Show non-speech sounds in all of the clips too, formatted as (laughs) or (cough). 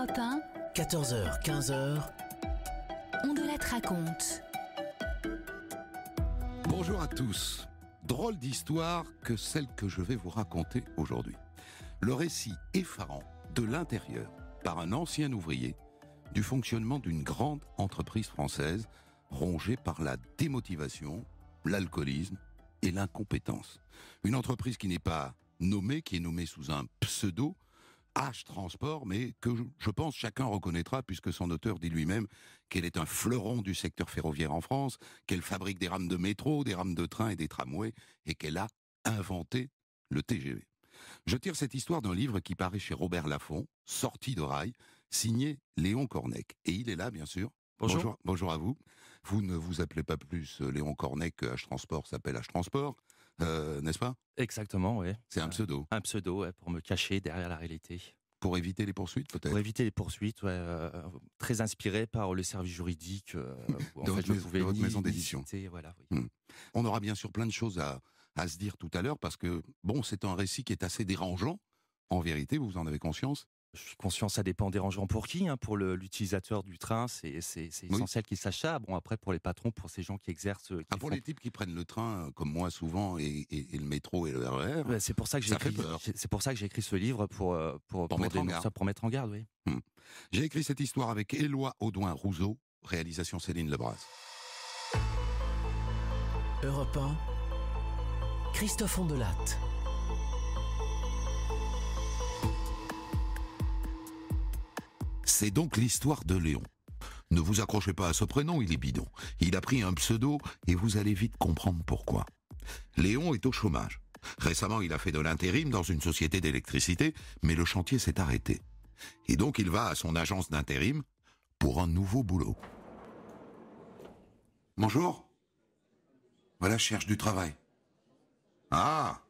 14h, 15h, on de la raconte. Bonjour à tous. Drôle d'histoire que celle que je vais vous raconter aujourd'hui. Le récit effarant de l'intérieur par un ancien ouvrier du fonctionnement d'une grande entreprise française rongée par la démotivation, l'alcoolisme et l'incompétence. Une entreprise qui n'est pas nommée, qui est nommée sous un pseudo, H Transport, mais que je pense chacun reconnaîtra puisque son auteur dit lui-même qu'elle est un fleuron du secteur ferroviaire en France, qu'elle fabrique des rames de métro, des rames de train et des tramways, et qu'elle a inventé le TGV. Je tire cette histoire d'un livre qui paraît chez Robert Laffont, Sorti de rail, signé Léon Cornec. Et il est là, bien sûr. Bonjour. Bonjour, à vous. Vous ne vous appelez pas plus euh, Léon Cornec que H Transport s'appelle H Transport. Euh, n'est-ce pas Exactement, oui. C'est un euh, pseudo. Un pseudo, pour me cacher derrière la réalité. Pour éviter les poursuites, peut-être Pour éviter les poursuites, ouais, euh, très inspiré par le service juridique (laughs) de, votre, maison d'édition. Voilà, hmm. On aura bien sûr plein de choses à, à se dire tout à l'heure parce que, bon, c'est un récit qui est assez dérangeant. En vérité, vous en avez conscience. Je suis conscient, ça dépend des rangements pour qui. Hein, pour l'utilisateur du train, c'est essentiel qu'il sache Bon, après, pour les patrons, pour ces gens qui exercent. Euh, ah, pour les types qui prennent le train, euh, comme moi souvent, et, le métro et le RER. E bah, c'est pour ça que j'ai écrit, écrit, ce livre euh, pour, pour, mettre, en garde. pour mettre en garde. Oui. Mmh. J'ai écrit cette histoire avec Éloi Audouin-Rousseau, réalisation Céline Lebras. Europe Christophe C'est donc l'histoire de Léon. Ne vous accrochez pas à ce prénom, il est bidon. Il a pris un pseudo et vous allez vite comprendre pourquoi. Léon est au chômage. Récemment, il a fait de l'intérim dans une société d'électricité, mais le chantier s'est arrêté. Et donc il va à son agence d'intérim pour un nouveau boulot. Bonjour. Voilà, je cherche du travail. Ah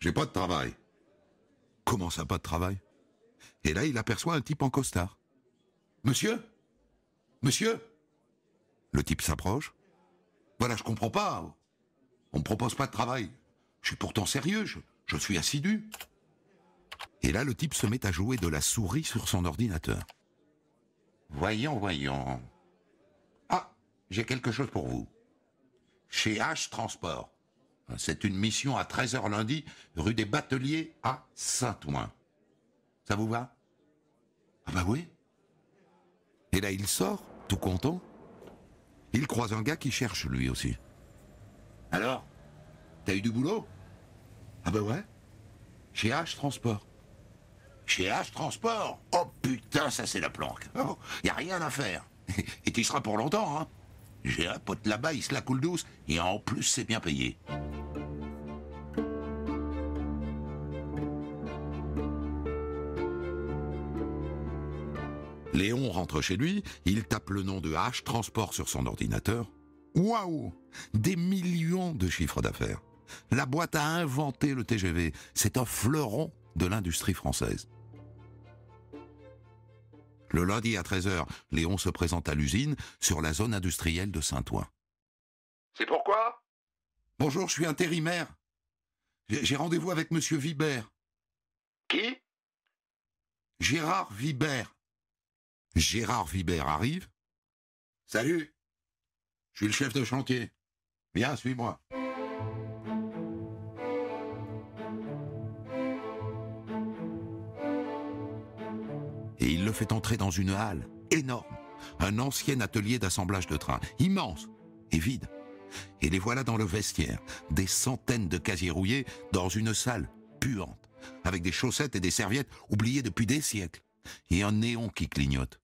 J'ai pas de travail. Comment ça, pas de travail et là, il aperçoit un type en costard. Monsieur Monsieur Le type s'approche. Voilà, je comprends pas. On me propose pas de travail. Je suis pourtant sérieux, je, je suis assidu. Et là, le type se met à jouer de la souris sur son ordinateur. Voyons, voyons. Ah, j'ai quelque chose pour vous. Chez H Transport. C'est une mission à 13h lundi, rue des Bateliers à Saint-Ouen. Ça vous va Ah bah oui. Et là, il sort, tout content. Il croise un gars qui cherche, lui aussi. Alors T'as eu du boulot Ah bah ouais. Chez H Transport. Chez H Transport Oh putain, ça c'est la planque. il oh, y a rien à faire. (laughs) Et tu seras pour longtemps, hein J'ai un pote là-bas, il se la coule douce, et en plus c'est bien payé. Léon rentre chez lui, il tape le nom de H, transport sur son ordinateur. Waouh Des millions de chiffres d'affaires. La boîte a inventé le TGV. C'est un fleuron de l'industrie française. Le lundi à 13h, Léon se présente à l'usine sur la zone industrielle de Saint-Ouen. C'est pourquoi Bonjour, je suis intérimaire. J'ai rendez-vous avec Monsieur Vibert. Qui Gérard Vibert. Gérard Vibert arrive. Salut, je suis le chef de chantier. Viens, suis-moi. Et il le fait entrer dans une halle énorme, un ancien atelier d'assemblage de trains, immense et vide. Et les voilà dans le vestiaire, des centaines de casiers rouillés dans une salle puante, avec des chaussettes et des serviettes oubliées depuis des siècles, et un néon qui clignote.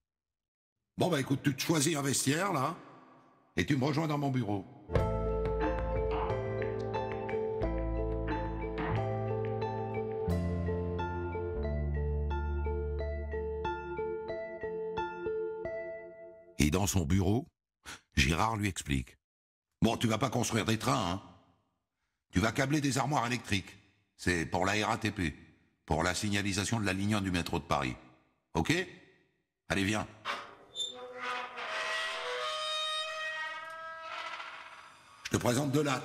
Bon bah écoute, tu te choisis un vestiaire là, et tu me rejoins dans mon bureau. Et dans son bureau, Girard lui explique. Bon, tu vas pas construire des trains, hein Tu vas câbler des armoires électriques. C'est pour la RATP, pour la signalisation de la ligne du métro de Paris. Ok Allez, viens. Je te présente Delat.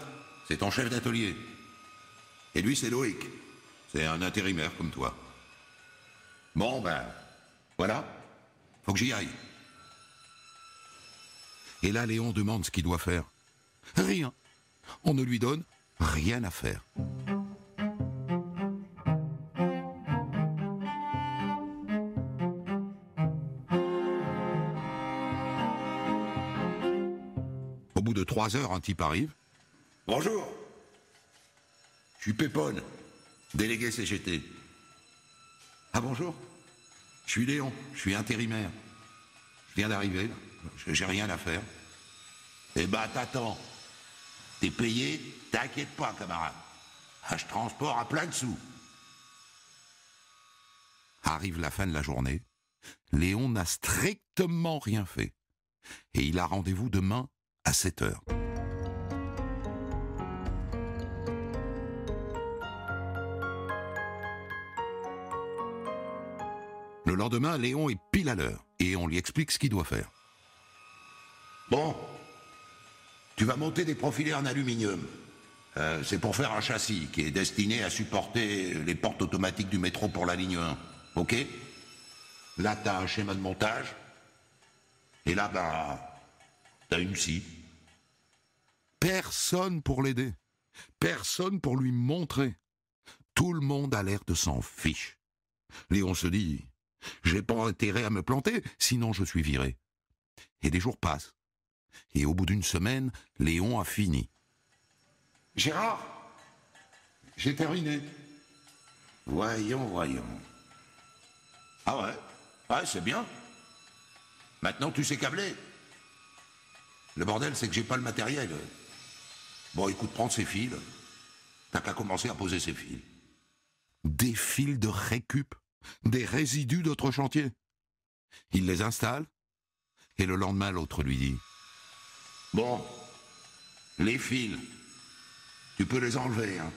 c'est ton chef d'atelier. Et lui, c'est Loïc. C'est un intérimaire comme toi. Bon, ben, voilà. Faut que j'y aille. Et là, Léon demande ce qu'il doit faire. Rien. On ne lui donne rien à faire. trois heures, un type arrive. Bonjour. Je suis Pépone, délégué CGT. Ah bonjour. Je suis Léon, je suis intérimaire. Je viens d'arriver, j'ai rien à faire. Eh ben t'attends. T'es payé, t'inquiète pas, camarade. Ah, je transporte à plein de sous. Arrive la fin de la journée. Léon n'a strictement rien fait. Et il a rendez-vous demain à 7 heures. Le lendemain, Léon est pile à l'heure et on lui explique ce qu'il doit faire. Bon, tu vas monter des profilés en aluminium. Euh, c'est pour faire un châssis qui est destiné à supporter les portes automatiques du métro pour la ligne 1. Ok Là, t'as un schéma de montage. Et là, bah, t'as une scie. Personne pour l'aider. Personne pour lui montrer. Tout le monde a l'air de s'en fiche. Léon se dit, j'ai pas intérêt à me planter, sinon je suis viré. Et des jours passent. Et au bout d'une semaine, Léon a fini. Gérard, j'ai terminé. Voyons, voyons. Ah ouais, ouais, ah, c'est bien. Maintenant, tu sais câbler. Le bordel, c'est que j'ai pas le matériel. Bon, écoute, prends ses fils. T'as qu'à commencer à poser ses fils. Des fils de récup, des résidus d'autres chantiers. Il les installe, et le lendemain, l'autre lui dit Bon, les fils, tu peux les enlever. Hein.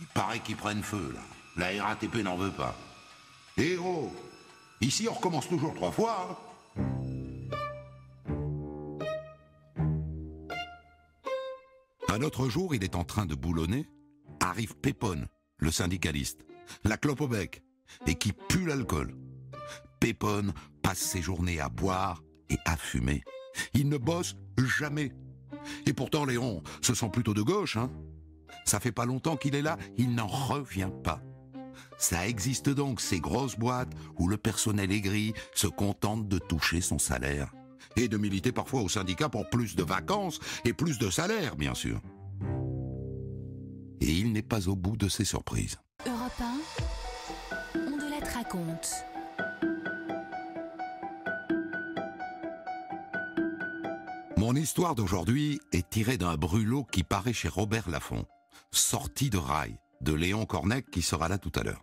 Il paraît qu'ils prennent feu, là. La RATP n'en veut pas. Héros, oh, Ici, on recommence toujours trois fois. Hein. Un autre jour, il est en train de boulonner, arrive Pépone, le syndicaliste, la clope au bec, et qui pue l'alcool. Pépone passe ses journées à boire et à fumer. Il ne bosse jamais. Et pourtant, Léon se sent plutôt de gauche, hein Ça fait pas longtemps qu'il est là, il n'en revient pas. Ça existe donc ces grosses boîtes où le personnel aigri se contente de toucher son salaire et de militer parfois au syndicat pour plus de vacances et plus de salaire, bien sûr. Et il n'est pas au bout de ses surprises. on de la Mon histoire d'aujourd'hui est tirée d'un brûlot qui paraît chez Robert Laffont, sorti de rail, de Léon Cornec qui sera là tout à l'heure.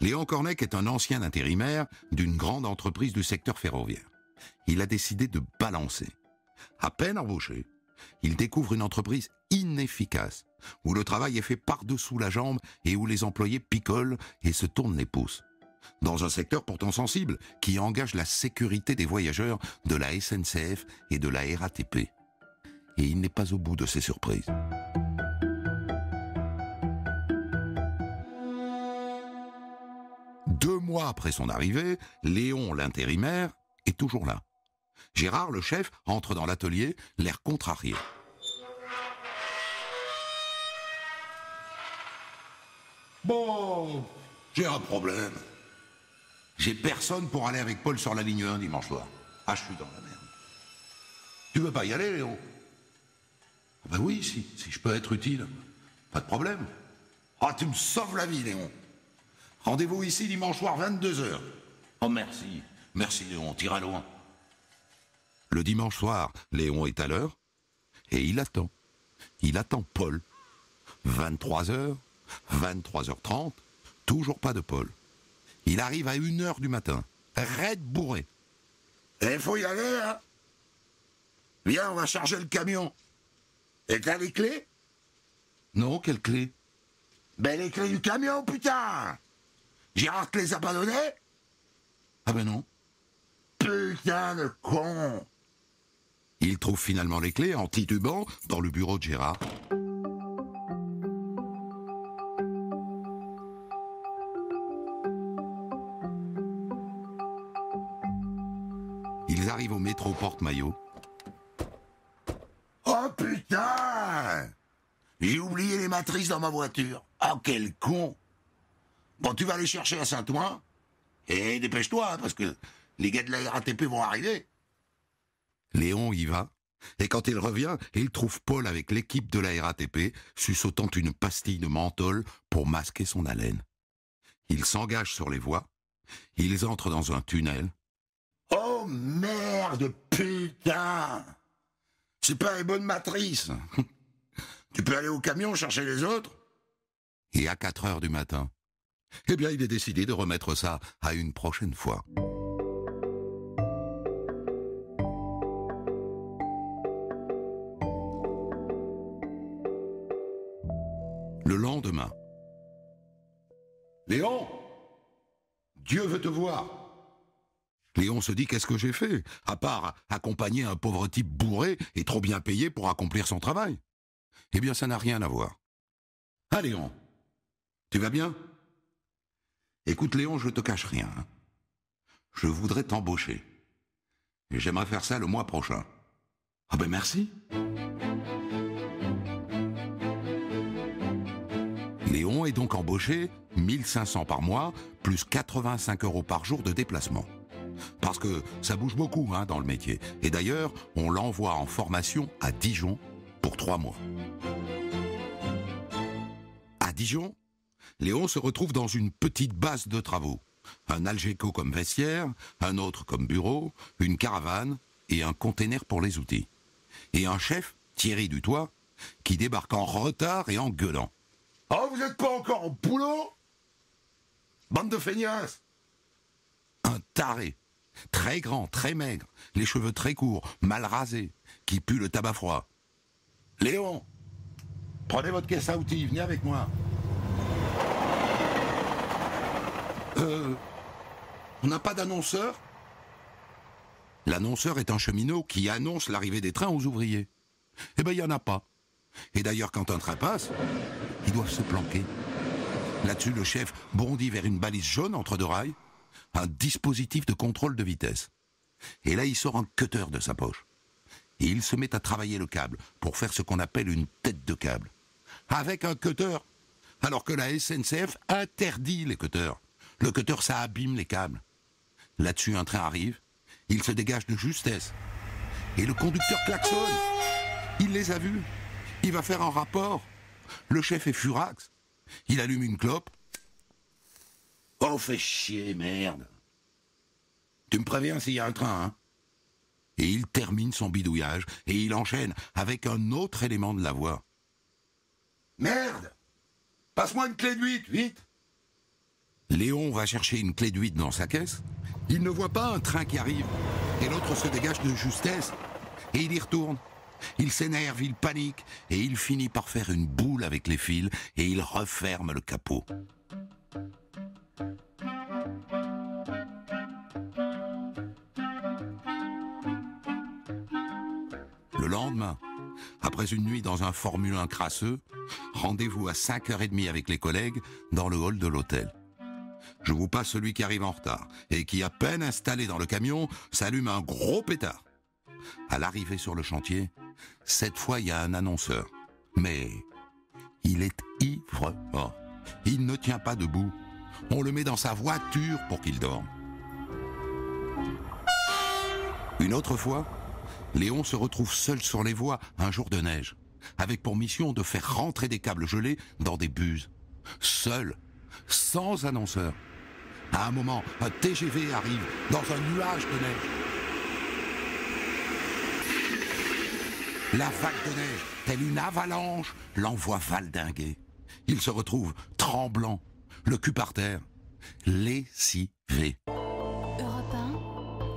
Léon Cornec est un ancien intérimaire d'une grande entreprise du secteur ferroviaire il a décidé de balancer. À peine embauché, il découvre une entreprise inefficace, où le travail est fait par-dessous la jambe et où les employés picolent et se tournent les pouces. Dans un secteur pourtant sensible, qui engage la sécurité des voyageurs de la SNCF et de la RATP. Et il n'est pas au bout de ses surprises. Deux mois après son arrivée, Léon l'intérimaire est toujours là. Gérard, le chef, entre dans l'atelier, l'air contrarié. Bon, j'ai un problème. J'ai personne pour aller avec Paul sur la ligne 1 dimanche soir. Ah, je suis dans la merde. Tu veux pas y aller, Léon ah Ben oui, si, si je peux être utile. Pas de problème. Ah, tu me sauves la vie, Léon. Rendez-vous ici dimanche soir, 22h. Oh, merci. Merci Léon, on tira loin. Le dimanche soir, Léon est à l'heure et il attend. Il attend Paul. 23h, 23h30, toujours pas de Paul. Il arrive à 1h du matin, raide bourré. Il faut y aller, hein Viens, on va charger le camion. Et t'as les clés Non, quelles clés Ben les clés du camion, putain Gérard te les abandonner Ah ben non. Putain de con Il trouve finalement les clés en titubant dans le bureau de Gérard. Ils arrivent au métro porte-maillot. Oh putain J'ai oublié les matrices dans ma voiture. oh, quel con Bon, tu vas aller chercher à Saint-Ouen. Et eh, dépêche-toi, hein, parce que les gars de la RATP vont arriver. Léon y va, et quand il revient, il trouve Paul avec l'équipe de la RATP, sussautant une pastille de menthol pour masquer son haleine. Ils s'engagent sur les voies, ils entrent dans un tunnel. Oh merde, putain C'est pas les bonnes matrices (laughs) Tu peux aller au camion chercher les autres Et à 4 heures du matin. Eh bien, il est décidé de remettre ça à une prochaine fois. te voir. Léon se dit qu'est-ce que j'ai fait, à part accompagner un pauvre type bourré et trop bien payé pour accomplir son travail. Eh bien, ça n'a rien à voir. Ah, Léon, tu vas bien Écoute, Léon, je te cache rien. Je voudrais t'embaucher. Et J'aimerais faire ça le mois prochain. Ah ben merci. Léon est donc embauché 1500 par mois, plus 85 euros par jour de déplacement. Parce que ça bouge beaucoup hein, dans le métier. Et d'ailleurs, on l'envoie en formation à Dijon pour trois mois. À Dijon, Léon se retrouve dans une petite base de travaux. Un Algeco comme vestiaire, un autre comme bureau, une caravane et un container pour les outils. Et un chef, Thierry Dutois, qui débarque en retard et en gueulant. Oh, vous n'êtes pas encore en boulot Bande de feignasses Un taré, très grand, très maigre, les cheveux très courts, mal rasés, qui pue le tabac froid. Léon, prenez votre caisse à outils, venez avec moi. Euh, on n'a pas d'annonceur L'annonceur est un cheminot qui annonce l'arrivée des trains aux ouvriers. Eh ben, il n'y en a pas. Et d'ailleurs, quand un train passe, ils doivent se planquer. Là-dessus, le chef bondit vers une balise jaune entre deux rails, un dispositif de contrôle de vitesse. Et là, il sort un cutter de sa poche. Et il se met à travailler le câble pour faire ce qu'on appelle une tête de câble. Avec un cutter Alors que la SNCF interdit les cutters. Le cutter, ça abîme les câbles. Là-dessus, un train arrive, il se dégage de justesse. Et le conducteur klaxonne. Il les a vus. Il va faire un rapport. Le chef est furax. Il allume une clope. Oh, fais chier, merde. Tu me préviens s'il y a un train, hein Et il termine son bidouillage et il enchaîne avec un autre élément de la voix. Merde Passe-moi une clé de vite Léon va chercher une clé de dans sa caisse. Il ne voit pas un train qui arrive. Et l'autre se dégage de justesse. Et il y retourne. Il s'énerve, il panique, et il finit par faire une boule avec les fils, et il referme le capot. Le lendemain, après une nuit dans un Formule 1 crasseux, rendez-vous à 5h30 avec les collègues dans le hall de l'hôtel. Je vous passe celui qui arrive en retard et qui, à peine installé dans le camion, s'allume un gros pétard. À l'arrivée sur le chantier, cette fois, il y a un annonceur. Mais il est ivre Il ne tient pas debout. On le met dans sa voiture pour qu'il dorme. Une autre fois, Léon se retrouve seul sur les voies un jour de neige, avec pour mission de faire rentrer des câbles gelés dans des buses. Seul, sans annonceur. À un moment, un TGV arrive dans un nuage de neige. La vague de neige, telle une avalanche, l'envoie valdinguer. Il se retrouve tremblant, le cul par terre, lessivé. Europe 1,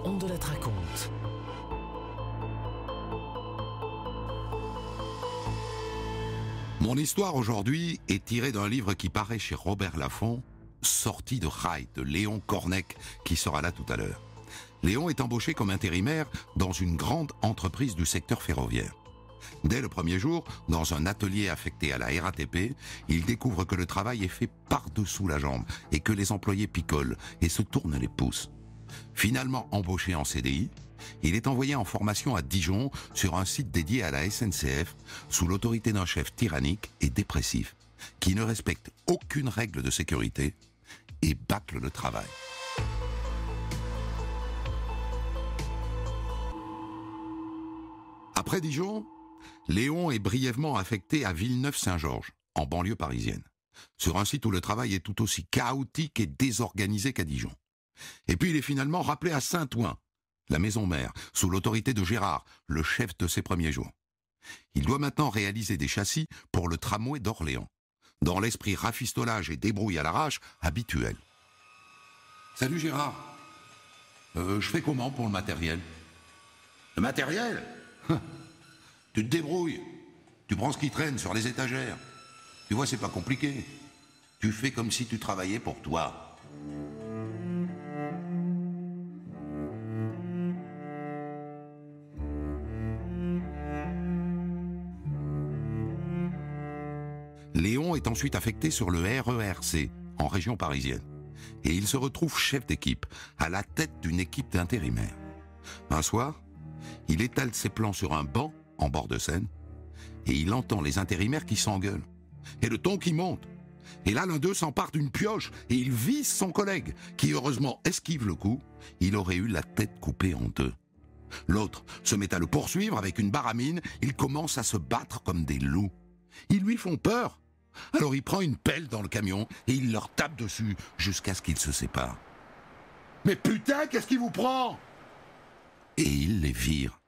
on de la raconte. Mon histoire aujourd'hui est tirée d'un livre qui paraît chez Robert Laffont, sorti de rail de Léon Cornec, qui sera là tout à l'heure. Léon est embauché comme intérimaire dans une grande entreprise du secteur ferroviaire. Dès le premier jour, dans un atelier affecté à la RATP, il découvre que le travail est fait par-dessous la jambe et que les employés picolent et se tournent les pouces. Finalement embauché en CDI, il est envoyé en formation à Dijon sur un site dédié à la SNCF sous l'autorité d'un chef tyrannique et dépressif qui ne respecte aucune règle de sécurité et bâcle le travail. Après Dijon, Léon est brièvement affecté à Villeneuve-Saint-Georges, en banlieue parisienne, sur un site où le travail est tout aussi chaotique et désorganisé qu'à Dijon. Et puis il est finalement rappelé à Saint-Ouen, la maison mère, sous l'autorité de Gérard, le chef de ses premiers jours. Il doit maintenant réaliser des châssis pour le tramway d'Orléans, dans l'esprit rafistolage et débrouille à l'arrache habituel. Salut Gérard, euh, je fais comment pour le matériel Le matériel tu te débrouilles. Tu prends ce qui traîne sur les étagères. Tu vois, c'est pas compliqué. Tu fais comme si tu travaillais pour toi. Léon est ensuite affecté sur le RERC, en région parisienne. Et il se retrouve chef d'équipe, à la tête d'une équipe d'intérimaires. Un soir, il étale ses plans sur un banc en bord de scène, et il entend les intérimaires qui s'engueulent, et le ton qui monte. Et là, l'un d'eux s'empare d'une pioche et il vise son collègue, qui heureusement esquive le coup. Il aurait eu la tête coupée en deux. L'autre se met à le poursuivre avec une baramine. Il commence à se battre comme des loups. Ils lui font peur. Alors il prend une pelle dans le camion et il leur tape dessus jusqu'à ce qu'ils se séparent. Mais putain, qu'est-ce qui vous prend Et il les vire.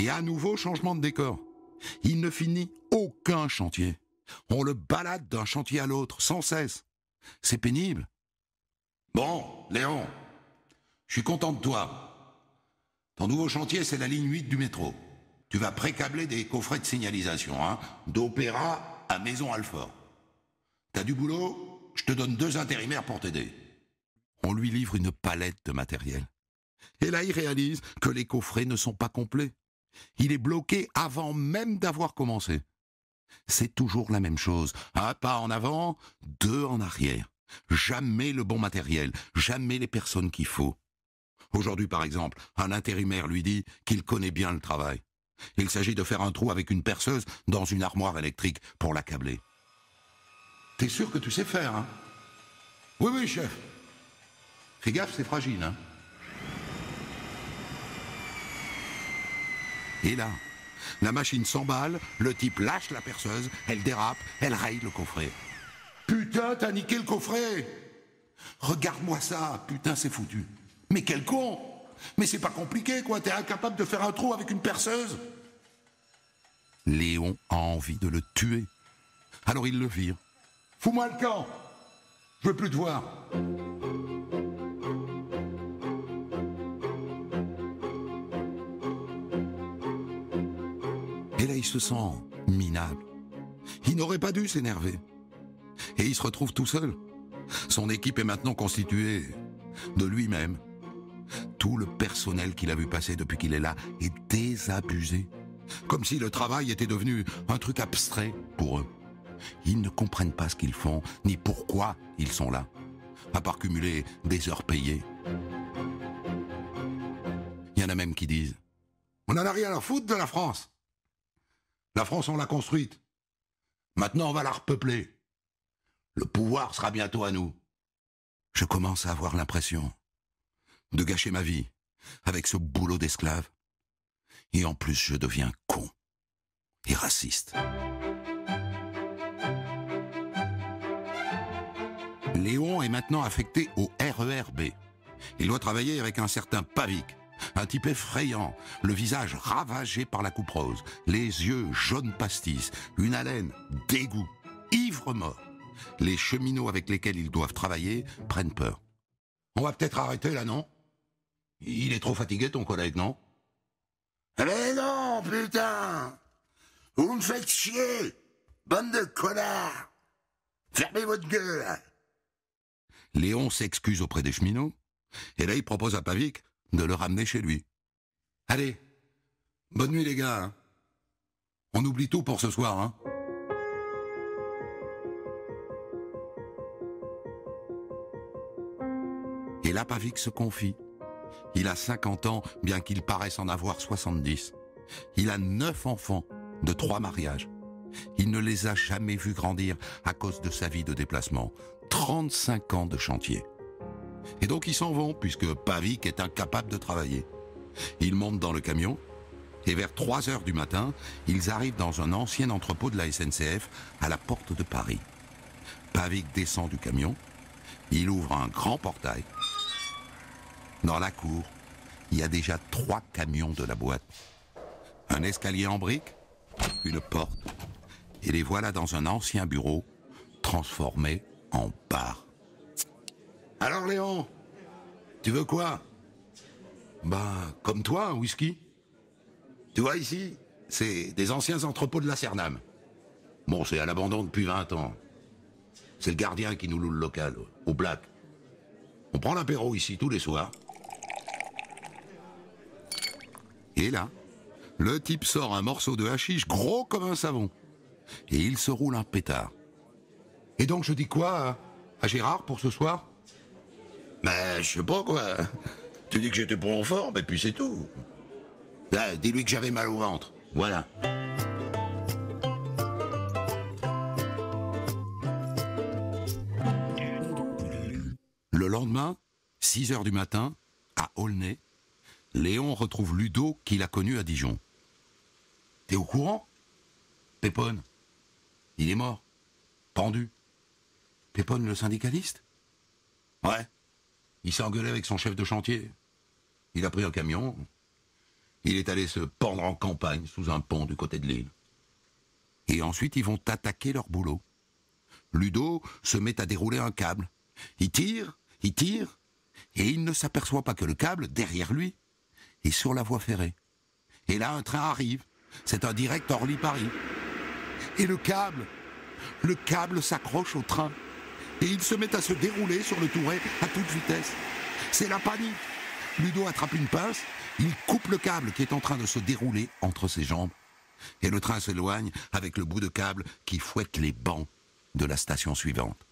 Et à nouveau, changement de décor. Il ne finit aucun chantier. On le balade d'un chantier à l'autre, sans cesse. C'est pénible. Bon, Léon, je suis content de toi. Ton nouveau chantier, c'est la ligne 8 du métro. Tu vas précabler des coffrets de signalisation, hein, d'Opéra à Maison Alfort. T'as du boulot Je te donne deux intérimaires pour t'aider. On lui livre une palette de matériel. Et là, il réalise que les coffrets ne sont pas complets. Il est bloqué avant même d'avoir commencé. C'est toujours la même chose. Un pas en avant, deux en arrière. Jamais le bon matériel, jamais les personnes qu'il faut. Aujourd'hui, par exemple, un intérimaire lui dit qu'il connaît bien le travail. Il s'agit de faire un trou avec une perceuse dans une armoire électrique pour l'accabler. T'es sûr que tu sais faire, hein Oui, oui, chef. Fais c'est fragile, hein Et là, la machine s'emballe, le type lâche la perceuse, elle dérape, elle raye le coffret. Putain, t'as niqué le coffret Regarde-moi ça, putain, c'est foutu. Mais quel con Mais c'est pas compliqué, quoi, t'es incapable de faire un trou avec une perceuse Léon a envie de le tuer. Alors il le vire. Fous-moi le camp Je veux plus te voir là, il se sent minable. Il n'aurait pas dû s'énerver. Et il se retrouve tout seul. Son équipe est maintenant constituée de lui-même. Tout le personnel qu'il a vu passer depuis qu'il est là est désabusé. Comme si le travail était devenu un truc abstrait pour eux. Ils ne comprennent pas ce qu'ils font, ni pourquoi ils sont là, à part cumuler des heures payées. Il y en a même qui disent ⁇ On n'en a rien à foutre de la France !⁇ la France, on l'a construite. Maintenant, on va la repeupler. Le pouvoir sera bientôt à nous. Je commence à avoir l'impression de gâcher ma vie avec ce boulot d'esclave. Et en plus, je deviens con et raciste. Léon est maintenant affecté au RERB. Il doit travailler avec un certain Pavic, un type effrayant, le visage ravagé par la couperose, les yeux jaunes pastis, une haleine dégoût, ivre-mort. Les cheminots avec lesquels ils doivent travailler prennent peur. On va peut-être arrêter là, non Il est trop fatigué, ton collègue, non Mais non, putain Vous me faites chier Bonne de connards Fermez votre gueule Léon s'excuse auprès des cheminots, et là il propose à Pavic de le ramener chez lui. Allez, bonne nuit les gars. Hein. On oublie tout pour ce soir. Hein. Et Pavic se confie. Il a 50 ans, bien qu'il paraisse en avoir 70. Il a neuf enfants de trois mariages. Il ne les a jamais vus grandir à cause de sa vie de déplacement. 35 ans de chantier. Et donc ils s'en vont, puisque Pavik est incapable de travailler. Ils montent dans le camion, et vers 3 heures du matin, ils arrivent dans un ancien entrepôt de la SNCF à la porte de Paris. Pavik descend du camion, il ouvre un grand portail. Dans la cour, il y a déjà trois camions de la boîte. Un escalier en briques, une porte, et les voilà dans un ancien bureau transformé en bar. Alors Léon, tu veux quoi Bah, comme toi, un whisky. Tu vois ici, c'est des anciens entrepôts de la Cernam. Bon, c'est à l'abandon depuis 20 ans. C'est le gardien qui nous loue le local, au black. On prend l'apéro ici tous les soirs. Et là, le type sort un morceau de hashish gros comme un savon. Et il se roule un pétard. Et donc je dis quoi à Gérard pour ce soir bah, je sais pas, quoi. Tu dis que j'étais bon en forme, et puis c'est tout. Là, ben, dis-lui que j'avais mal au ventre. Voilà. Le lendemain, 6 heures du matin, à Aulnay, Léon retrouve Ludo qu'il a connu à Dijon. T'es au courant Pépone. Il est mort. Pendu. Pépone le syndicaliste Ouais. Il s'est engueulé avec son chef de chantier. Il a pris un camion. Il est allé se pendre en campagne sous un pont du côté de l'île. Et ensuite, ils vont attaquer leur boulot. Ludo se met à dérouler un câble. Il tire, il tire, et il ne s'aperçoit pas que le câble, derrière lui, est sur la voie ferrée. Et là, un train arrive. C'est un direct Orly-Paris. Et le câble, le câble s'accroche au train et il se met à se dérouler sur le touret à toute vitesse. C'est la panique. Ludo attrape une pince, il coupe le câble qui est en train de se dérouler entre ses jambes. Et le train s'éloigne avec le bout de câble qui fouette les bancs de la station suivante.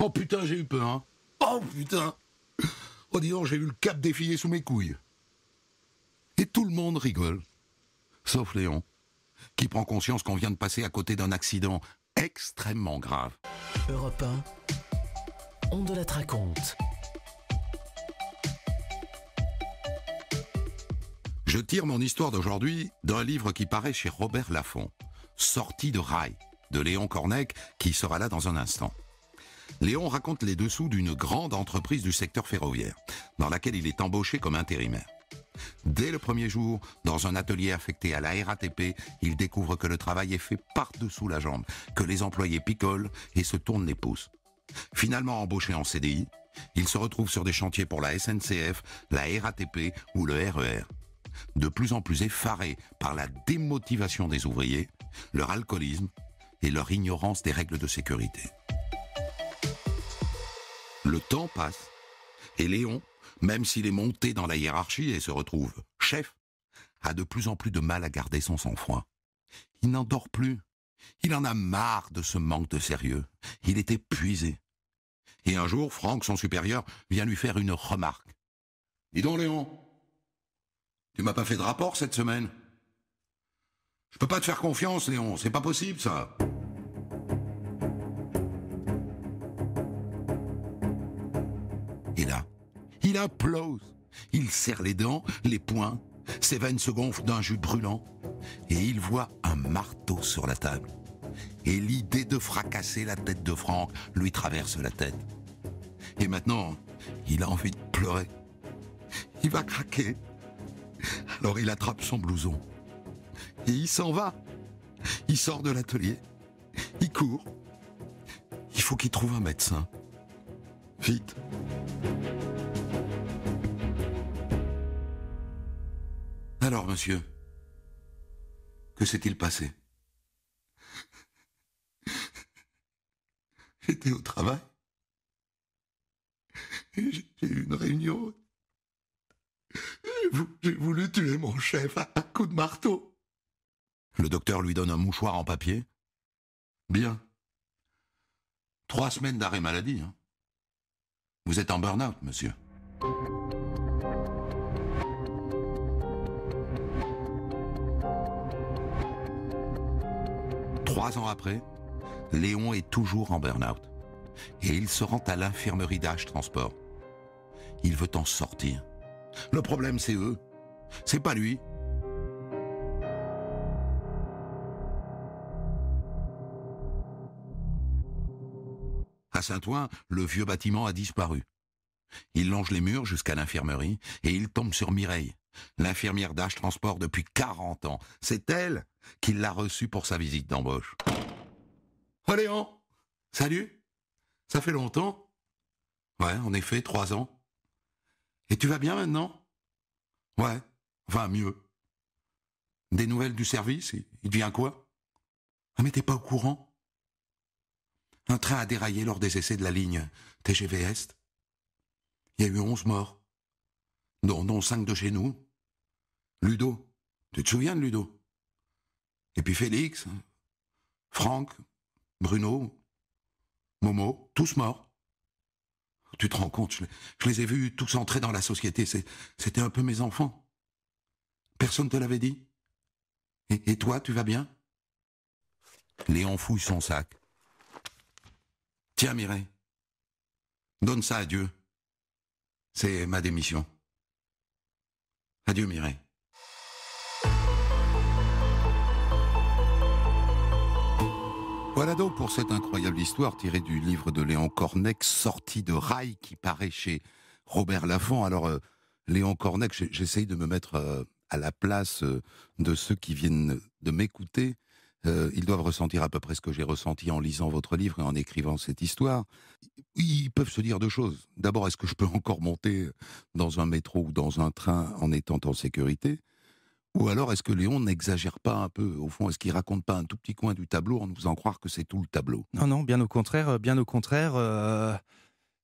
Oh putain, j'ai eu peur, hein Oh putain Oh dis donc, j'ai eu le cap défiler sous mes couilles. Et tout le monde rigole. Sauf Léon, qui prend conscience qu'on vient de passer à côté d'un accident extrêmement grave. Europe 1, on de la raconte. Je tire mon histoire d'aujourd'hui d'un livre qui paraît chez Robert Laffont, Sortie de rail, de Léon Cornec, qui sera là dans un instant. Léon raconte les dessous d'une grande entreprise du secteur ferroviaire, dans laquelle il est embauché comme intérimaire. Dès le premier jour, dans un atelier affecté à la RATP, il découvre que le travail est fait par-dessous la jambe, que les employés picolent et se tournent les pouces. Finalement embauché en CDI, il se retrouve sur des chantiers pour la SNCF, la RATP ou le RER. E de plus en plus effaré par la démotivation des ouvriers, leur alcoolisme et leur ignorance des règles de sécurité. Le temps passe et Léon même s'il est monté dans la hiérarchie et se retrouve chef, a de plus en plus de mal à garder son sang-froid. Il n'en dort plus. Il en a marre de ce manque de sérieux. Il est épuisé. Et un jour, Franck, son supérieur, vient lui faire une remarque. Dis donc, Léon, tu m'as pas fait de rapport cette semaine. Je peux pas te faire confiance, Léon, c'est pas possible, ça. Il serre les dents, les poings, ses veines se gonflent d'un jus brûlant, et il voit un marteau sur la table. Et l'idée de fracasser la tête de Franck lui traverse la tête. Et maintenant, il a envie de pleurer. Il va craquer. Alors il attrape son blouson. Et il s'en va. Il sort de l'atelier. Il court. Il faut qu'il trouve un médecin. Vite. Alors, monsieur, que s'est-il passé J'étais au travail. J'ai eu une réunion. J'ai voulu tuer mon chef à coup de marteau. Le docteur lui donne un mouchoir en papier. Bien. Trois semaines d'arrêt maladie. Hein. Vous êtes en burn-out, monsieur. Trois ans après, Léon est toujours en burn-out. Et il se rend à l'infirmerie d'âge transport. Il veut en sortir. Le problème, c'est eux. C'est pas lui. À Saint-Ouen, le vieux bâtiment a disparu. Il longe les murs jusqu'à l'infirmerie et il tombe sur Mireille, L'infirmière d'âge transport depuis 40 ans. C'est elle qui l'a reçue pour sa visite d'embauche. Oh Salut Ça fait longtemps Ouais, en effet, trois ans. Et tu vas bien maintenant Ouais, va mieux. Des nouvelles du service Il vient quoi Ah mais t'es pas au courant Un train a déraillé lors des essais de la ligne TGV Est. Il y a eu onze morts. Non, non, cinq de chez nous, Ludo. Tu te souviens de Ludo Et puis Félix, hein. Franck, Bruno, Momo, tous morts. Tu te rends compte, je, les ai vus tous entrer dans la société, c'était un peu mes enfants. Personne te l'avait dit et, et toi, tu vas bien Léon fouille son sac. Tiens, Mireille, donne ça à Dieu. C'est ma démission. Adieu, Mireille. Voilà donc pour cette incroyable histoire tirée du livre de Léon Cornec, sorti de rail, qui paraît chez Robert Laffont. Alors, euh, Léon Cornec, j'essaye de me mettre euh, à la place euh, de ceux qui viennent de m'écouter. ils doivent ressentir à peu près ce que j'ai ressenti en lisant votre livre et en écrivant cette histoire. Ils peuvent se dire deux choses. D'abord, est-ce que je peux encore monter dans un métro ou dans un train en étant en sécurité ou alors est-ce que Léon n'exagère pas un peu Au fond, est-ce qu'il raconte pas un tout petit coin du tableau en nous faisant croire que c'est tout le tableau Non, non, bien au contraire, euh, bien au contraire. Euh,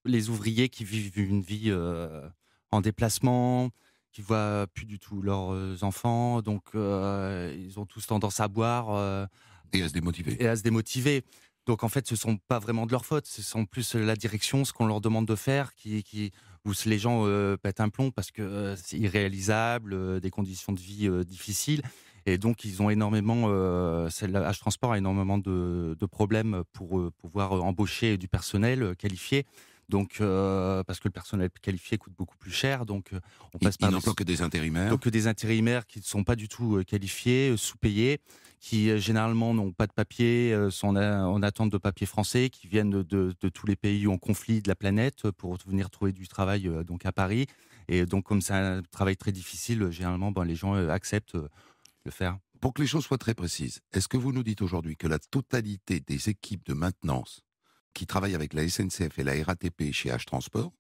les ouvriers qui vivent une vie euh, en déplacement, qui voient plus du tout leurs enfants, donc ils ont tous tendance à boire. et à se démotiver. Et à se démotiver. Donc en fait, ce sont pas vraiment de leur faute, ce sont plus la direction, ce qu'on leur demande de faire, qui, qui où les gens pètent un plomb parce que c'est irréalisable, des conditions de vie difficiles. Et donc, ils ont énormément, H Transport a énormément de, problèmes pour pouvoir embaucher du personnel qualifié. Donc, euh, parce que le personnel qualifié coûte beaucoup plus cher, donc euh, on passe par. que des intérimaires. Donc euh, des intérimaires qui ne sont pas du tout qualifiés, sous-payés, qui généralement n'ont pas de papier, sont en, attente de papier français, qui viennent de, tous les pays en conflit de la planète pour venir trouver du travail donc à Paris. Et donc comme c'est un travail très difficile, généralement ben, les gens acceptent le faire. Pour que les choses soient très précises, est-ce que vous nous dites aujourd'hui que la totalité des équipes de maintenance qui travaillent avec la SNCF et la RATP chez H Transport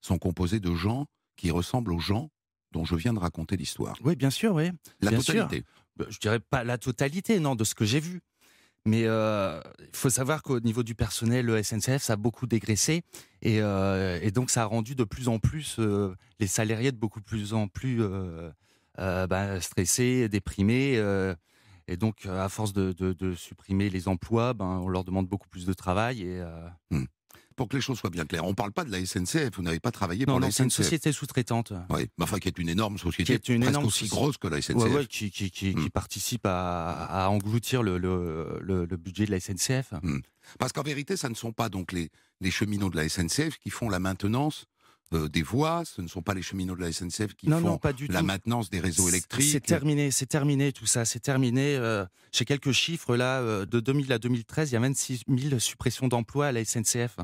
sont composés de gens qui ressemblent aux gens dont je viens de raconter l'histoire. Oui, bien sûr, oui. La totalité. Je bah, Je dirais pas la totalité, non, de ce que j'ai vu. Mais il euh, faut savoir qu'au niveau du personnel, le SNCF, ça a beaucoup dégraissé. Euh, et, donc, ça a rendu de plus en plus euh, les salariés de beaucoup plus en plus bah, stressés, déprimés. Et donc, euh, à force de, supprimer les emplois, ben, on leur demande beaucoup plus de travail. Et, euh, hmm. Pour que les choses soient bien claires, on ne parle pas de la SNCF. Vous n'avez pas travaillé pour la SNCF. C'est une société sous-traitante. Oui, enfin, qui est une énorme société, est presque aussi grosse que la SNCF. Ouais, qui, hmm. participe à, engloutir le, budget de la SNCF. Hmm. Parce qu'en vérité, ça ne sont pas donc les, les cheminots de la SNCF qui font la maintenance euh, des voies, ce ne sont pas les cheminots de la SNCF qui font la maintenance des réseaux électriques. C'est terminé, c'est terminé tout ça, c'est terminé. J'ai euh, quelques chiffres là, euh, de 2000 à 2013, il y a 26 000 suppressions d'emplois à la SNCF.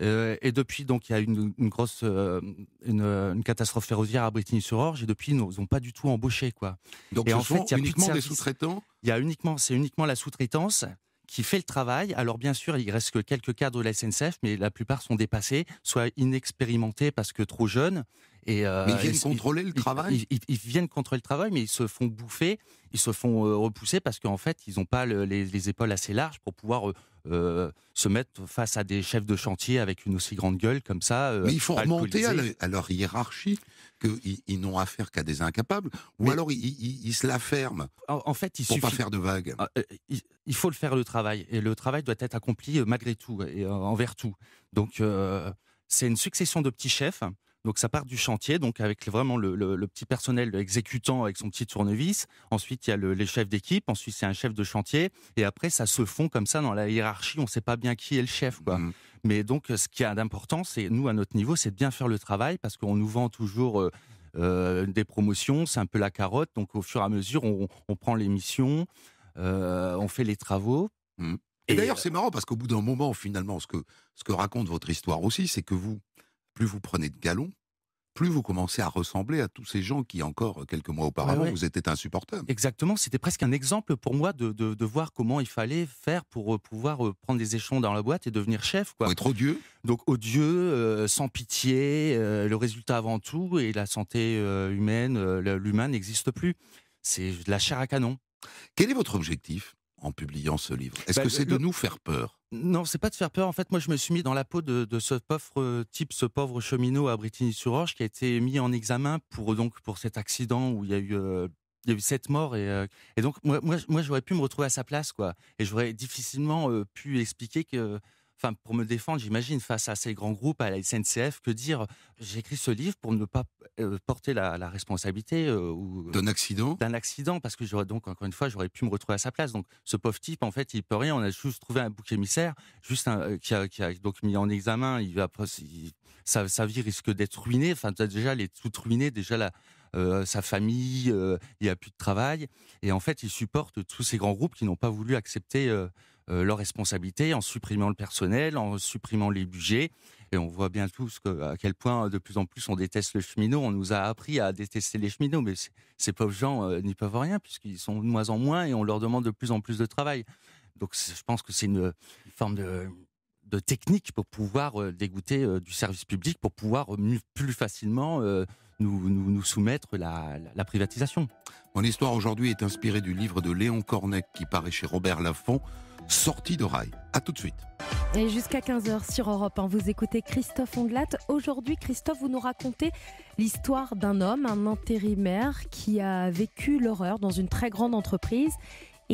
et depuis, donc, il y a une, une grosse une, catastrophe ferroviaire à brittany sur orge et depuis, ils n'ont pas du tout embauché, quoi. Donc, et en fait, il y a uniquement des sous-traitants. Il y a uniquement, c'est uniquement la sous-traitance qui fait le travail. Alors bien sûr, il reste que quelques cadres de la SNCF, mais la plupart sont dépassés, soit inexpérimentés parce que trop jeunes. Et, euh, ils viennent contrôler le travail ils, viennent contrôler le travail, mais ils se font bouffer, ils se font euh, repousser parce qu'en fait, ils n'ont pas les, épaules assez larges pour pouvoir euh, se mettre face à des chefs de chantier avec une aussi grande gueule comme ça. mais il faut remonter à leur hiérarchie qu'ils n'ont affaire qu'à des incapables, ou alors ils, se la ferment. En, fait, il pour ne pas faire de vagues. Ah, euh, il faut le faire le travail, et le travail doit être accompli euh, malgré tout et euh, envers tout. Donc c'est une succession de petits chefs. Donc ça part du chantier, donc avec vraiment le, petit personnel exécutant avec son petit tournevis. Ensuite, il y a les chefs d'équipe. Ensuite, c'est un chef de chantier. Et après, ça se fond comme ça dans la hiérarchie. On ne sait pas bien qui est le chef, quoi. Mmh. Mais donc, ce qui a d'important, c'est nous à notre niveau, c'est de bien faire le travail parce qu'on nous vend toujours. Euh, euh, des promotions, c'est un peu la carotte. Donc, au fur et à mesure, on, prend les missions, euh, on fait les travaux. Mmh. Et, et d'ailleurs, c'est marrant parce qu'au bout d'un moment, finalement, ce que, ce que raconte votre histoire aussi, c'est que vous, plus vous prenez de galons, plus vous commencez à ressembler à tous ces gens qui, encore quelques mois auparavant, vous étaient insupportables. Exactement, c'était presque un exemple pour moi de, voir comment il fallait faire pour euh, pouvoir euh, prendre des échelons dans la boîte et devenir chef. Quoi. Pour être odieux Donc odieux, euh, sans pitié, le résultat avant tout, et la santé humaine, l'humain n'existe plus. C'est de la chair à canon. Quel est votre objectif en publiant ce livre Est-ce bah, que c'est de nous faire peur non, c'est pas de faire peur. En fait, moi, je me suis mis dans la peau de, ce pauvre euh, type, ce pauvre cheminot à Brittany-sur-Orge, qui a été mis en examen pour donc pour cet accident où il y a eu euh, il sept morts et, euh, et donc moi, moi, j'aurais pu me retrouver à sa place quoi. Et j'aurais difficilement pu expliquer que enfin pour me défendre, j'imagine, face à ces grands groupes, à la SNCF, que dire J'écris ce livre pour ne pas euh, porter la, responsabilité euh, ou euh, d'un accident, d'un accident, parce que j'aurais donc encore une fois, j'aurais pu me retrouver à sa place. Donc ce pauvre type, en fait, il peut rien. On a juste trouvé un bouc émissaire, juste un, qui, a, donc mis en examen. Il va sa, vie risque d'être ruinée. Enfin, déjà, elle est toute ruinée. Déjà, la, sa famille, il n'y a plus de travail. Et en fait, il supporte tous ces grands groupes qui n'ont pas voulu accepter euh, leurs responsabilités en supprimant le personnel, en supprimant les budgets. Et on voit bien tous que, à quel point de plus en plus on déteste le cheminot. On nous a appris à détester les cheminots, mais ces pauvres gens euh, n'y peuvent rien puisqu'ils sont de moins en moins et on leur demande de plus en plus de travail. Donc je pense que c'est une forme de de techniques pour pouvoir euh, dégoûter euh, du service public, pour pouvoir euh, plus facilement nous, soumettre la, la, privatisation. Mon histoire aujourd'hui est inspirée du livre de Léon Cornec qui paraît chez Robert Laffont, Sortie de rail. À tout de suite. Et jusqu'à 15h sur Europe 1, vous écoutez Christophe Ondelat. Aujourd'hui, Christophe, vous nous racontez l'histoire d'un homme, un intérimaire, qui a vécu l'horreur dans une très grande entreprise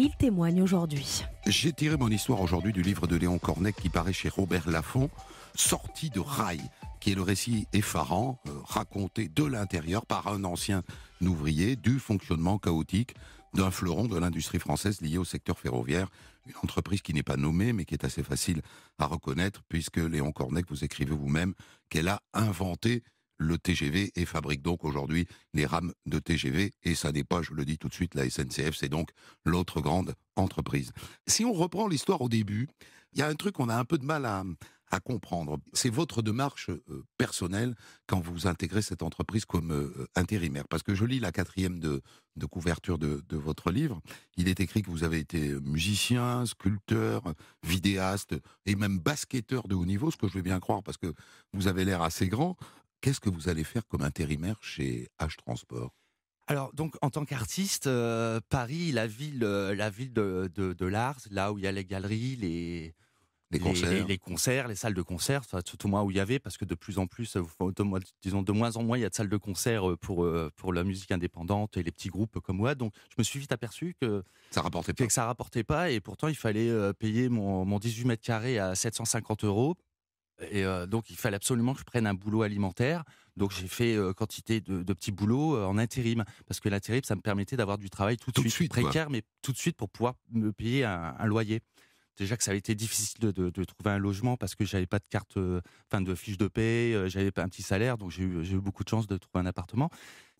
il témoigne aujourd'hui. J'ai tiré mon histoire aujourd'hui du livre de Léon Cornec qui paraît chez Robert Laffont, sorti de rail, qui est le récit effarant euh, raconté de l'intérieur par un ancien ouvrier du fonctionnement chaotique d'un fleuron de l'industrie française lié au secteur ferroviaire, une entreprise qui n'est pas nommée mais qui est assez facile à reconnaître puisque Léon Cornec, vous écrivez vous-même, qu'elle a inventé le TGV et fabrique donc aujourd'hui les rames de TGV. Et ça n'est pas, je le dis tout de suite, la SNCF, c'est donc l'autre grande entreprise. Si on reprend l'histoire au début, il y a un truc qu'on a un peu de mal à, comprendre. C'est votre démarche euh, personnelle quand vous intégrez cette entreprise comme euh, intérimaire. Parce que je lis la quatrième de, couverture de, de, votre livre. Il est écrit que vous avez été musicien, sculpteur, vidéaste et même basketteur de haut niveau, ce que je vais bien croire parce que vous avez l'air assez grand. Qu'est-ce que vous allez faire comme intérimaire chez H-Transport alors, donc, en tant qu'artiste, euh, Paris, la ville, euh, la ville de, de, l'art, là où il y a les galeries, les, les concerts. Les, salles de concert, surtout moi où il y avait, parce que de plus en plus, euh, de, disons, de moins en moins, il y a de salles de concert pour, pour la musique indépendante et les petits groupes comme moi. Donc, je me suis vite aperçu que ça rapportait rapportait pas et pourtant, il fallait payer mon, mon 18 mètres carrés à 750 euros et euh, donc, il fallait absolument que je prenne un boulot alimentaire. Donc, j'ai fait euh, quantité de, petits boulots euh, en intérim. Parce que l'intérim, ça me permettait d'avoir du travail tout, de suite, précaire, mais tout de suite pour pouvoir me payer un, loyer. Déjà que ça avait été difficile de, trouver un logement parce que j'avais pas de carte, enfin de fiche de paie, j'avais pas un petit salaire, donc j'ai eu, beaucoup de chance de trouver un appartement.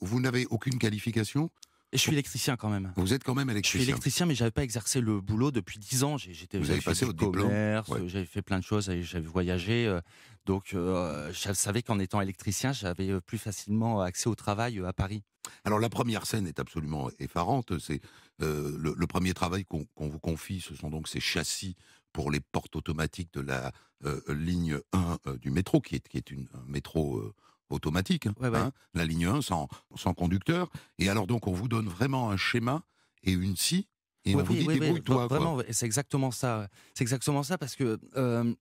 Vous n'avez aucune qualification je suis électricien quand même. Vous êtes quand même électricien. Je suis électricien, mais j'avais pas exercé le boulot depuis 10 ans. J'étais, Vous passé votre commerce, j'avais fait plein de choses, j'avais voyagé. Euh, donc, euh, je savais qu'en étant électricien, j'avais euh, plus facilement accès au travail à Paris. Alors la première scène est absolument effarante. C'est le, premier travail qu'on vous confie, ce sont donc ces châssis pour les portes automatiques de la ligne 1 du métro, qui est, qui est une, un métro automatique, hein, hein, la ligne 1 sans, conducteur. Et alors donc on vous donne vraiment un schéma et une scie. Et on vous dit débrouille-toi. Vraiment, c'est exactement ça. C'est exactement ça parce que euh,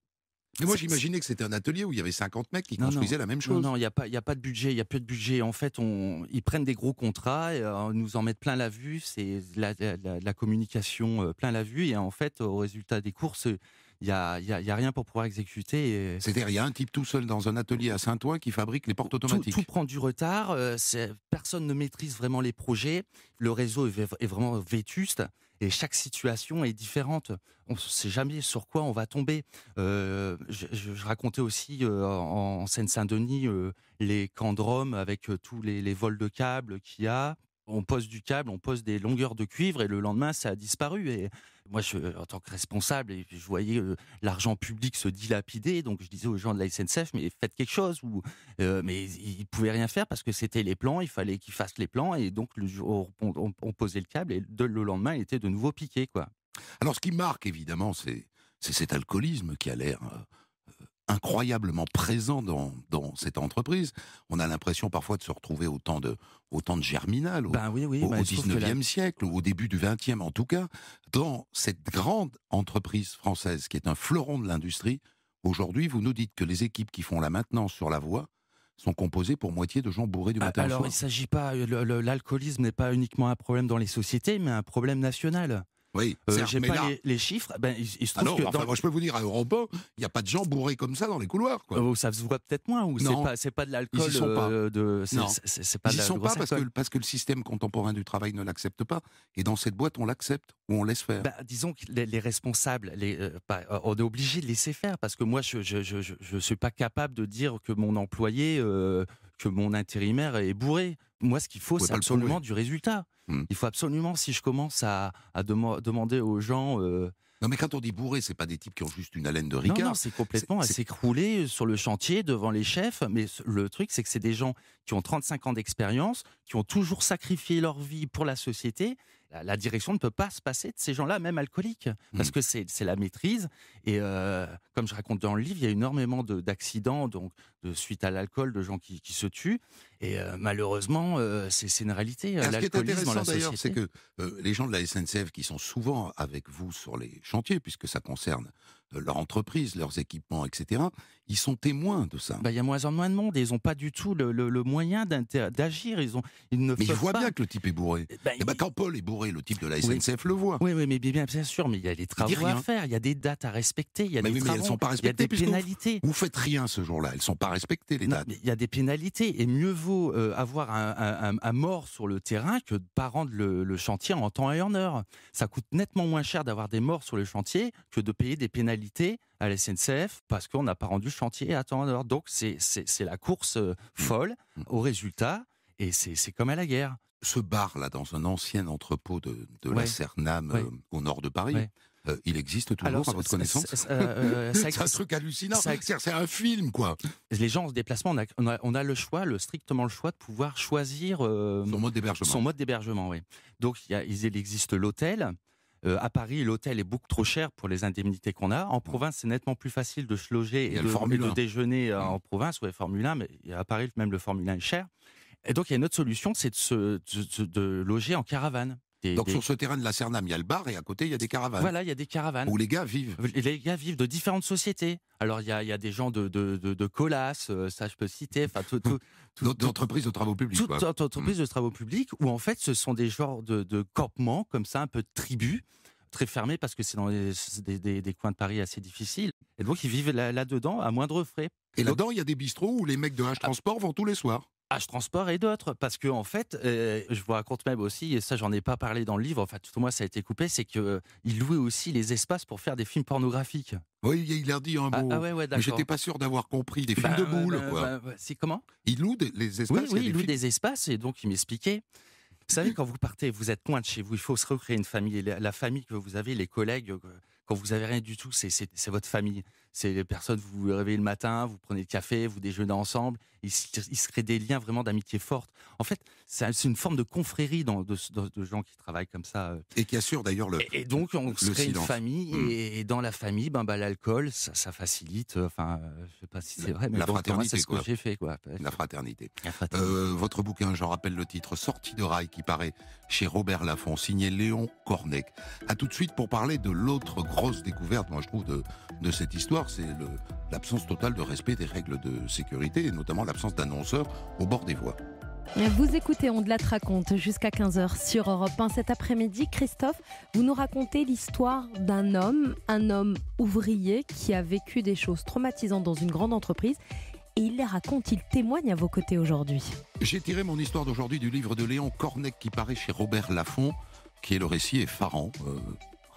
moi, j'imaginais que c'était un atelier où il y avait 50 mecs qui construisaient la même chose. Non, il n'y a, pas, a pas de budget, il n'y a plus de budget. En fait, ils prennent des gros contrats, et, euh, nous en mettent plein la vue, c'est la, la, communication euh, plein la vue, et en fait, au résultat des courses, il n'y a, y a, y a, rien pour pouvoir exécuter. C'est-à-dire, il y a un type tout seul dans un atelier à Saint-Ouen qui fabrique les portes automatiques. Tout, prend du retard, euh, personne ne maîtrise vraiment les projets, le réseau est, vraiment vétuste et chaque situation est différente. On ne sait jamais sur quoi on va tomber. Euh, je, racontais aussi euh, en Seine-Saint-Denis les camps de Rome avec tous les, les, vols de câbles qu'il y a on pose du câble, on pose des longueurs de cuivre et le lendemain ça a disparu. Et moi, en tant que responsable, je voyais euh, l'argent public se dilapider, donc je disais aux gens de la SNCF mais faites quelque chose. Euh, mais ils, ne pouvaient rien faire parce que c'était les plans, il fallait qu'ils fassent les plans et donc le, on, on, posait le câble et le lendemain il était de nouveau piqué quoi. Alors ah ce qui marque évidemment c'est cet alcoolisme qui a l'air euh, incroyablement présent dans, cette entreprise. On a l'impression parfois de se retrouver autant de, au Germinal, au, XIXe ben bah, 19e siècle, ou au début du 20e en tout cas, dans cette grande entreprise française qui est un fleuron de l'industrie. Aujourd'hui, vous nous dites que les équipes qui font la maintenance sur la voie, sont composées pour moitié de gens bourrés du ah, matin Alors, au il s'agit pas. L'alcoolisme n'est pas uniquement un problème dans les sociétés, mais un problème national. Oui, euh, j'ai pas les, chiffres. Ben, ah trouve que je peux vous dire, à Europe il n'y a pas de gens bourrés comme ça dans les couloirs. Oh, ça se voit peut-être moins, ou c'est pas, de l'alcool. Ils n'y de... sont pas. Euh, pas parce que, le système contemporain du travail ne l'accepte pas. Et dans cette boîte, on l'accepte ou on laisse faire. Bah, disons que les, responsables, les, euh, on est obligé de laisser faire parce que moi, je ne je, suis pas capable de dire que mon employé, que mon intérimaire est bourré. Moi, ce qu'il faut, c'est absolument du résultat. Hmm. Il faut absolument, si je commence à, demander aux gens. Euh, non, mais quand on dit bourré, c'est pas des types qui ont juste une haleine de Ricard. Non, non c'est complètement à s'écrouler sur le chantier devant les chefs. Mais le truc, c'est que c'est des gens qui ont 35 ans d'expérience, qui ont toujours sacrifié leur vie pour la société la, direction ne peut pas se passer de ces gens-là, même alcooliques, parce mmh. que c'est, la maîtrise. Et euh, comme je raconte dans le livre, il y a énormément d'accidents, donc de suite à l'alcool, de gens qui, se tuent. Et euh, malheureusement, euh, c'est, une réalité. Ce qui est intéressant c'est que les gens de la SNCF qui sont souvent avec vous sur les chantiers, puisque ça concerne de euh, leur entreprise, leurs équipements, etc. Ils sont témoins de ça. Bah, il y a moins en moins de monde et ils n'ont pas du tout le, moyen d'agir. Ils, ont, ils ne Mais ils voient bien que le type est bourré. Eh bah, eh bah, quand Paul est bourré, le type de la SNCF le voit. Oui, oui, mais bien, bien sûr, mais il y a des travaux à faire, il y a des dates à respecter, il y a des travaux, sont pas respectées, il y a des pénalités. Vous, ne faites rien ce jour-là, elles ne sont pas respectées les dates. Il y a des pénalités et mieux vaut euh, avoir un, mort sur le terrain que de ne pas rendre le, le chantier en temps et en heure. Ça coûte nettement moins cher d'avoir des morts sur le chantier que de payer des pénalités à la SNCF parce qu'on n'a pas rendu le chantier à temps donc Donc c'est la course euh, mmh. folle mmh. au résultat et c'est comme à la guerre. Ce bar là dans un ancien entrepôt de, de la Cernam euh, au nord de Paris. Euh, il existe toujours, à votre connaissance C'est (laughs) un truc hallucinant. C'est un film, quoi. Les gens en se déplacement, on a, le choix, le strictement le choix de pouvoir choisir son mode d'hébergement. Son mode d'hébergement, oui. Donc a, il existe l'hôtel, euh, à Paris, l'hôtel est beaucoup trop cher pour les indemnités qu'on a. En province, c'est nettement plus facile de se loger et, de, déjeuner euh, mm. en province ou ouais, Formule 1, mais à Paris, même le Formule 1 est cher. Et donc, il y a une autre solution, c'est de, de, loger en caravane. Donc sur ce terrain de la Cernam, il y a le bar et à côté, il y a des caravanes. Voilà, il y a des caravanes. Où les gars vivent. Les gars vivent de différentes sociétés. Alors il y a, des gens de, de, Colas, euh, ça je peux citer, enfin (laughs) entreprises de travaux publics. Toutes entreprises hmm. de travaux publics où en fait ce sont des genres de, de campements comme ça, un peu de tribus très fermés parce que c'est dans des, coins de Paris assez difficiles. Et donc, ils vivent là-dedans à moindre frais. Et là-dedans, il y a des bistrots où les mecs de H-Transport vont tous les soirs. H-Transport et d'autres. Parce que, en fait, euh, je vous raconte même aussi, et ça, j'en ai pas parlé dans le livre, enfin, tout au moins, ça a été coupé, c'est qu'il euh, il louait aussi les espaces pour faire des films pornographiques. Oui, il leur dit un mot. Ah, ah, ouais, j'étais pas sûr d'avoir compris. Des films bah, de boules, bah, quoi. Bah, c'est comment Il loue des, les espaces. Oui, il, loue des espaces, et donc, il m'expliquait. Vous savez, quand vous partez, vous êtes loin de chez vous, il faut se recréer une famille. La, la famille que vous avez, les collègues, euh, quand vous avez rien du tout, c'est votre famille. C'est les personnes, vous vous réveillez le matin, vous prenez le café, vous déjeunez ensemble. Il, serait se créent des liens vraiment d'amitié forte. En fait, c'est une forme de confrérie dans, de, gens qui travaillent comme ça. Euh. Et qui assurent d'ailleurs le. Et, donc, on crée une famille. Mmh. Et, dans la famille, ben, ben l'alcool, ça, facilite. Euh, enfin, euh, je sais pas si c'est vrai, mais la fraternité, c'est ce que j'ai fait. Quoi. La fraternité. votre bouquin, j'en rappelle le titre, Sortie de rail, qui paraît chez Robert Laffont, signé Léon Cornec. À tout de suite pour parler de l'autre grosse découverte, moi je trouve, de cette histoire c'est l'absence totale de respect des règles de sécurité et notamment l'absence d'annonceurs au bord des voies. Vous écoutez On de la raconte jusqu'à 15h sur Europe 1 cet après-midi. Christophe, vous nous racontez l'histoire d'un homme, un homme ouvrier qui a vécu des choses traumatisantes dans une grande entreprise et il les raconte, il témoigne à vos côtés aujourd'hui. J'ai tiré mon histoire d'aujourd'hui du livre de Léon Cornec qui paraît chez Robert Laffont, qui est le récit effarant, euh,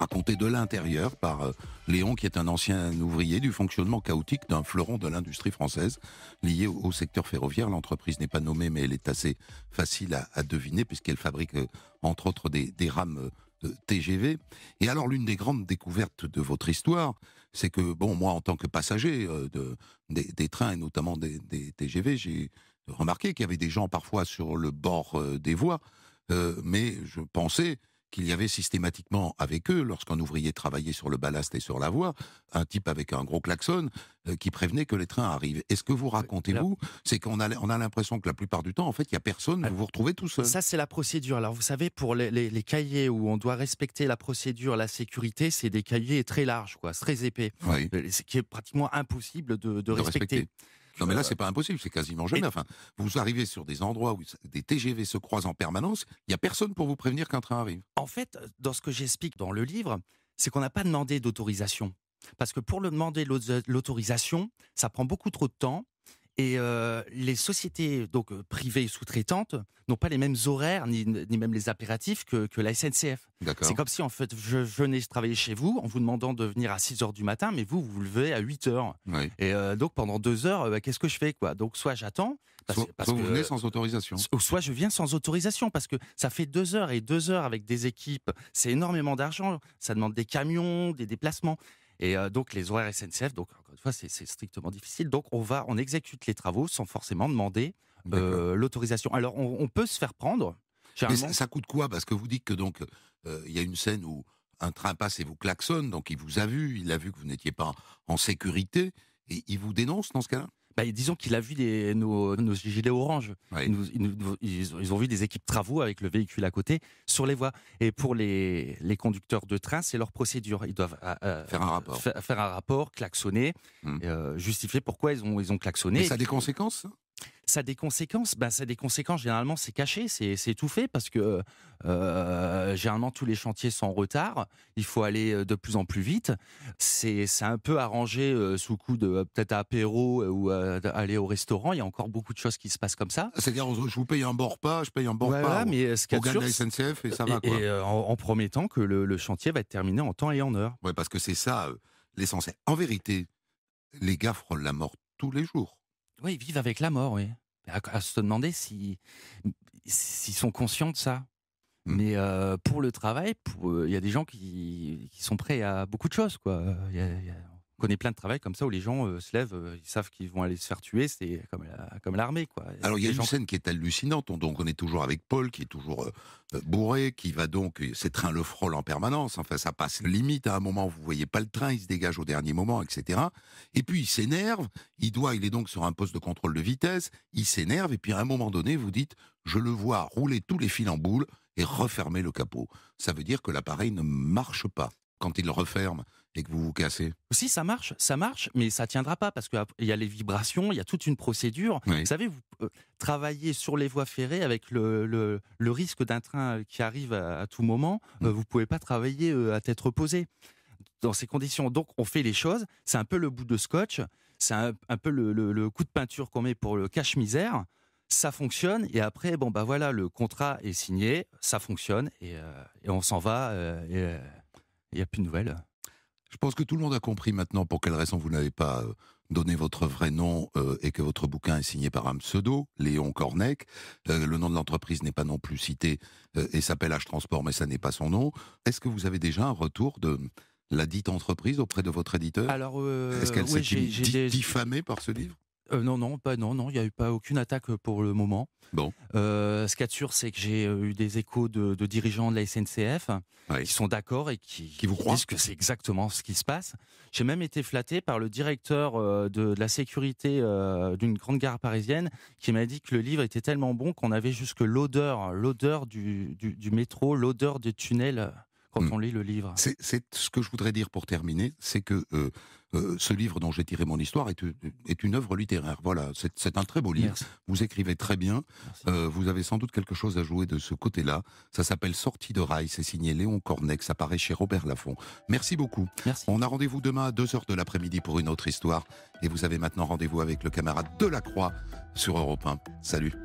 raconté de l'intérieur par euh, Léon, qui est un ancien ouvrier du fonctionnement chaotique d'un fleuron de l'industrie française lié au, secteur ferroviaire. L'entreprise n'est pas nommée, mais elle est assez facile à, deviner puisqu'elle fabrique euh, entre autres des, rames euh, de TGV. Et alors l'une des grandes découvertes de votre histoire, c'est que bon, moi en tant que passager de, des, trains et notamment des, TGV, j'ai remarqué qu'il y avait des gens parfois sur le bord des voies, mais je pensais qu'il y avait systématiquement avec eux, lorsqu'un ouvrier travaillait sur le ballast et sur la voie, un type avec un gros klaxon euh, qui prévenait que les trains arrivent. est ce que vous racontez, vous, c'est qu'on a, on a l'impression que la plupart du temps, en fait, il n'y a personne, ah. vous vous retrouvez tout seul. Ça, c'est la procédure. Alors, vous savez, pour les, cahiers où on doit respecter la procédure, la sécurité, c'est des cahiers très larges, quoi, très épais, euh, ce qui est pratiquement impossible de, respecter. Non, mais là, euh, c'est pas impossible, c'est quasiment jamais. vous arrivez sur des endroits où des TGV se croisent en permanence, il n'y a personne pour vous prévenir qu'un train arrive. En fait, euh, dans ce que j'explique dans le livre, c'est qu'on n'a pas demandé d'autorisation. Parce que pour le demander l'autorisation, ça prend beaucoup trop de temps, et les sociétés donc privées sous-traitantes n'ont pas les mêmes horaires ni, même les impératifs que, la SNCF. C'est comme si en fait je, venais travailler chez vous en vous demandant de venir à 6 h du matin, mais vous vous, levez à 8 h Et donc pendant 2 heures, bah, qu'est-ce que je fais quoi Donc soit j'attends. Soit, vous venez sans autorisation. Ou Soit je viens sans autorisation parce que ça fait 2 heures et 2 heures avec des équipes, c'est énormément d'argent. Ça demande des camions, des déplacements. Et euh, donc les horaires SNCF, donc encore une fois, c'est strictement difficile. Donc on va, on exécute les travaux sans forcément demander euh, l'autorisation. Alors on, peut se faire prendre. Mais ça, coûte quoi Parce que vous dites que donc euh, il y a une scène où un train passe et vous klaxonne, donc il vous a vu, il a vu que vous n'étiez pas en sécurité et il vous dénonce dans ce cas-là. Bah, disons qu'il a vu nos, gilets orange Ils, ont vu des équipes travaux avec le véhicule à côté sur les voies. Et pour les, conducteurs de train, c'est leur procédure. Ils doivent euh, euh, faire, un rapport. faire un rapport, klaxonner, hum. euh, justifier pourquoi ils ont, ils ont klaxonné. Et ça a des conséquences ça a des conséquences. Ben, ça a des conséquences. Généralement, c'est caché, c'est étouffé parce que euh, généralement tous les chantiers sont en retard. Il faut aller euh, de plus en plus vite. C'est un peu arrangé euh, sous coup de euh, peut-être apéro ou aller au restaurant. Il y a encore beaucoup de choses qui se passent comme ça. C'est-à-dire, je vous paye un bord pas je paye un bord pas mais ce la SNCF et ça va. Quoi. Et, en, promettant que le, chantier va être terminé en temps et en heure. Ouais, parce que c'est ça l'essentiel. En vérité, les gars gaffres la mort tous les jours. Oui, ils vivent avec la mort, oui. À, se demander s'ils sont conscients de ça. Mmh. Mais euh, pour le travail, il y a des gens qui, sont prêts à beaucoup de choses. Quoi. y a, on connaît plein de travail comme ça où les gens euh, se lèvent, euh, ils savent qu'ils vont aller se faire tuer, c'est comme comme l'armée quoi. Alors il y a une scène qui est hallucinante. On, donc on est toujours avec Paul qui est toujours euh, bourré, qui va donc ses trains le frôle en permanence. Enfin ça passe limite à un moment vous voyez pas le train, il se dégage au dernier moment, etc. Et puis il s'énerve, il doit, il est donc sur un poste de contrôle de vitesse, il s'énerve et puis à un moment donné vous dites je le vois rouler tous les fils en boule et refermer le capot. Ça veut dire que l'appareil ne marche pas quand il le referme et que vous vous cassez Si, ça marche, ça marche, mais ça tiendra pas parce qu'il y a les vibrations, il y a toute une procédure. Vous savez, vous euh, travaillez sur les voies ferrées avec le, le, risque d'un train qui arrive à, tout moment, vous mm. euh, ne vous pouvez pas travailler euh, à tête reposée dans ces conditions. Donc, on fait les choses. C'est un peu le bout de scotch. C'est un, peu le, le, coup de peinture qu'on met pour le cache-misère. Ça fonctionne. Et après, bon, bah voilà, le contrat est signé. Ça fonctionne. Et, et on s'en va. Il y n'y a plus de nouvelles. Je pense que tout le monde a compris maintenant pour quelle raison vous n'avez pas euh, donné votre vrai nom euh, et que votre bouquin est signé par un pseudo, Léon Cornec. Euh, le nom de l'entreprise n'est pas non plus cité et s'appelle H-Transport, mais ça n'est pas son nom. Est-ce que vous avez déjà un retour de la dite entreprise auprès de votre éditeur Alors, Est-ce qu'elle s'est diffamée par ce livre euh, non, non, pas non, non, il n'y a eu pas aucune attaque euh, pour le moment. Bon. Euh, ce qu'il y a de sûr, c'est que j'ai eu des échos de, dirigeants de la SNCF ils qui sont d'accord et qui, vous croient que c'est exactement ce qui se passe. J'ai même été flatté par le directeur de, la sécurité d'une grande gare parisienne qui m'a dit que le livre était tellement bon qu'on avait jusque l'odeur, l'odeur du, métro, l'odeur des tunnels quand hmm. on lit le livre. C'est ce que je voudrais dire pour terminer, c'est que euh, ce livre dont j'ai tiré mon histoire est, euh, une œuvre littéraire. Voilà, c'est un très beau livre. Vous écrivez très bien. Euh, vous avez sans doute quelque chose à jouer de ce côté-là. Ça s'appelle Sortie de rail. C'est signé Léon Cornex. Ça paraît chez Robert Laffont. Merci beaucoup. On a rendez-vous demain à 2h de l'après-midi pour une autre histoire. Et vous avez maintenant rendez-vous avec le camarade Delacroix sur Europe 1. Salut.